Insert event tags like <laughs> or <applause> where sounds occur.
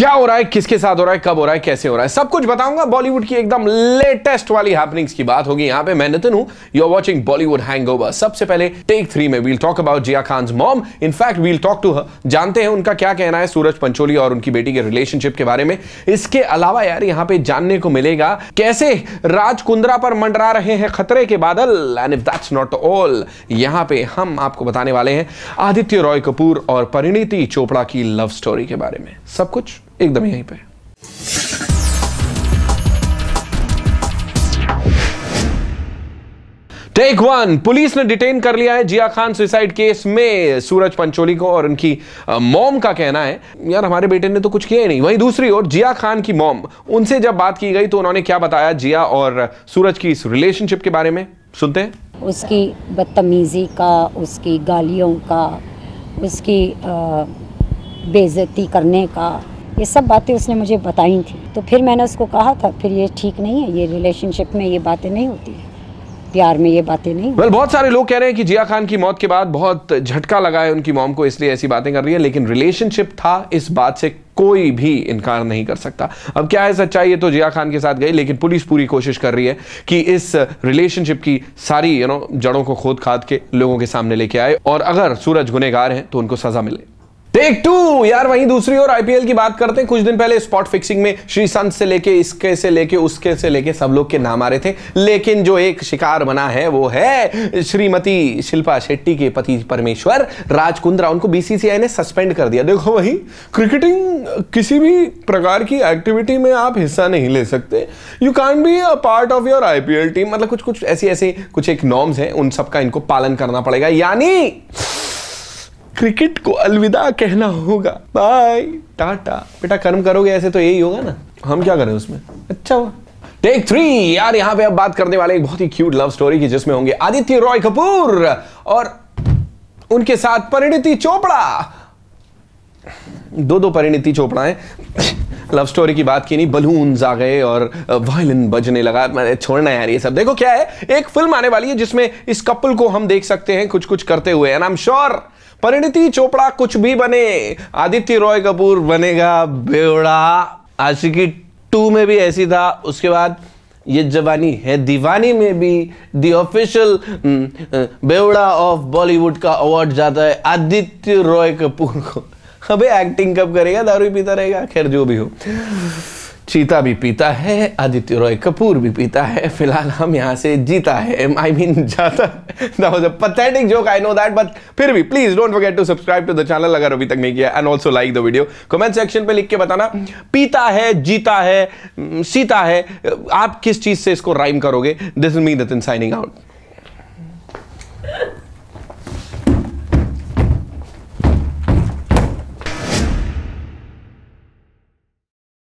क्या हो रहा है किसके साथ हो रहा है कब हो रहा है कैसे हो रहा है सब कुछ बताऊंगा बॉलीवुड की एकदम लेटेस्ट वाली हैपनिंग्स की बात होगी यहां पे मैं नितिन हूं you are watching Bollywood hangover सबसे पहले टेक थ्री में we'll talk about Jiah Khan mom in fact we'll talk to her जानते हैं उनका क्या कहना है सूरज पंचोली और उनकी बेटी के रिलेशनशिप के बारे में इसके अलावा यार यहां पर जानने को मिलेगा कैसे राजकुंद्रा पर मंडरा रहे हैं खतरे के बादल and if that's not all यहां पर हम आपको बताने वाले हैं आदित्य रॉय कपूर और परिणीति चोपड़ा की लव स्टोरी के बारे में सब कुछ एकदम यहीं पे टेक वन पुलिस ने डिटेन कर लिया है जिया खान सुसाइड केस में सूरज पंचोली को और उनकी मॉम का कहना है यार हमारे बेटे ने तो कुछ किया ही नहीं वहीं दूसरी ओर जिया खान की मॉम उनसे जब बात की गई तो उन्होंने क्या बताया जिया और सूरज की इस रिलेशनशिप के बारे में सुनते हैं उसकी बदतमीजी का उसकी गालियों का उसकी बेजती करने का ये सब बातें उसने मुझे बताई थी तो फिर मैंने उसको कहा था फिर ये ठीक नहीं है ये रिलेशनशिप में ये बातें नहीं होती है प्यार में ये बातें नहीं well, बहुत सारे लोग कह रहे हैं कि जिया खान की मौत के बाद बहुत झटका लगा है उनकी मॉम को इसलिए ऐसी बातें कर रही है लेकिन रिलेशनशिप था इस बात से कोई भी इनकार नहीं कर सकता अब क्या है सच्चाई ये तो जिया खान के साथ गई लेकिन पुलिस पूरी कोशिश कर रही है कि इस रिलेशनशिप की सारी यू नो जड़ों को खोद खाद के लोगों के सामने लेके आए और अगर सूरज गुनेगार हैं तो उनको सजा मिले टेक टू यार वहीं दूसरी ओर आईपीएल की बात करते हैं कुछ दिन पहले स्पॉट फिक्सिंग में श्रीसंत से लेके इसके से लेके उसके से लेके सब लोग के नाम आ रहे थे लेकिन जो एक शिकार बना है वो है श्रीमती शिल्पा शेट्टी के पति परमेश्वर राजकुंद्रा उनको बीसीसीआई ने सस्पेंड कर दिया देखो वही क्रिकेटिंग किसी भी प्रकार की एक्टिविटी में आप हिस्सा नहीं ले सकते you can be a part of your IPL team मतलब कुछ कुछ ऐसी ऐसी कुछ एक नॉर्म्स हैं उन सबका इनको पालन करना पड़ेगा यानी क्रिकेट को अलविदा कहना होगा बाय टाटा बेटा कर्म करोगे ऐसे तो यही होगा ना हम क्या करें उसमें अच्छा हुआ टेक थ्री यार यहाँ पे अब बात करने वाले एक बहुत ही क्यूट लव स्टोरी की जिसमें होंगे आदित्य रॉय कपूर और उनके साथ परिणति चोपड़ा दो दो परिणति चोपड़ा है लव स्टोरी की बात की नहीं बलून आ गए और वायलिन बजने लगा मैंने छोड़ना यार ये सब देखो क्या है एक फिल्म आने वाली है जिसमें इस कपल को हम देख सकते हैं कुछ कुछ करते हुए एंड आई एम श्योर परिणति चोपड़ा कुछ भी बने आदित्य रॉय कपूर बनेगा बेवड़ा आशिकी टू में भी ऐसी था उसके बाद ये जवानी है दीवानी में भी दी ऑफिशियल हम्म, बेवड़ा ऑफ बॉलीवुड का अवार्ड जाता है आदित्य रॉय कपूर को अबे एक्टिंग कब करेगा दारू पीता रहेगा खैर जो भी हो चीता भी पीता है आदित्य रॉय कपूर भी पीता है फिलहाल हम यहाँ से जीता है आई मीन <laughs> जाता joke I know that but फिर भी please don't forget to subscribe to the channel अगर अभी तक नहीं किया and also like the video comment section पे लिख के बताना पीता है जीता है सीता है आप किस चीज़ से इसको राइम करोगे this is me signing out